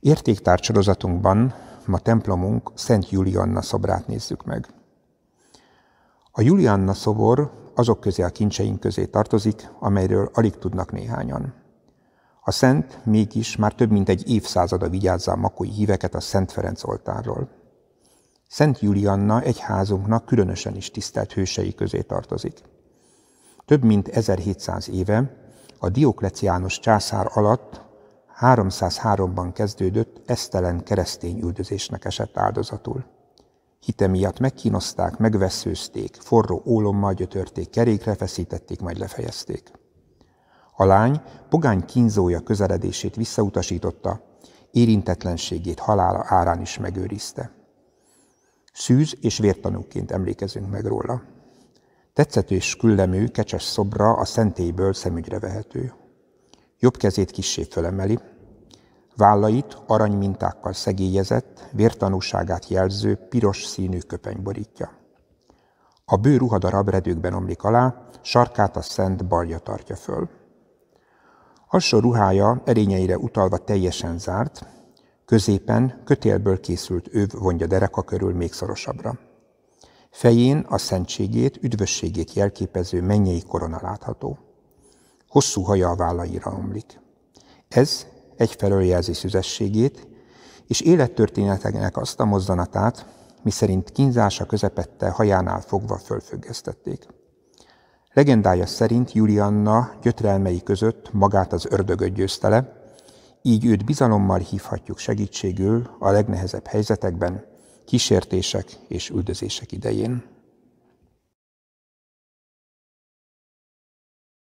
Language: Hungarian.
Értéktárcsorozatunkban ma templomunk Szent Julianna szobrát nézzük meg. A Julianna szobor azok közé a kincseink közé tartozik, amelyről alig tudnak néhányan. A szent mégis már több mint egy évszázada vigyázza a makói híveket a Szent Ferenc oltárról. Szent Julianna egy házunknak különösen is tisztelt hősei közé tartozik. Több mint 1700 éve a Diokleciánus császár alatt 303-ban kezdődött, esztelen keresztény üldözésnek esett áldozatul. Hite miatt megkínozták, megveszőzték, forró ólommal gyötörték, kerékre feszítették, majd lefejezték. A lány pogány kínzója közeledését visszautasította, érintetlenségét halála árán is megőrizte. Szűz és vértanúként emlékezünk meg róla. Tetszetős küllemű, kecses szobra a szentélyből szemügyre vehető. Jobb kezét kissé fölemeli, vállait arany mintákkal szegélyezett, vértanúságát jelző piros színű köpeny borítja. A bő ruhadarab redőkben omlik alá, sarkát a szent balja tartja föl. Alsó ruhája erényeire utalva teljesen zárt, középen kötélből készült öv vonja dereka körül még szorosabbra. Fején a szentségét, üdvösségét jelképező mennyei korona látható hosszú haja a vállaira omlik. Ez egyfelől jelzi szüzességét, és élettörténetének azt a mozzanatát, miszerint kínzása közepette hajánál fogva fölfüggesztették. Legendája szerint Julianna gyötrelmei között magát az ördögöt győzte le, így őt bizalommal hívhatjuk segítségül a legnehezebb helyzetekben, kísértések és üldözések idején.